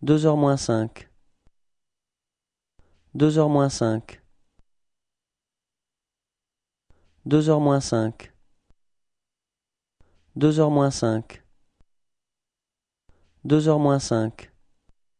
Deux heures moins cinq. Deux heures moins cinq. Deux heures moins cinq. Deux heures moins cinq. Deux heures moins cinq.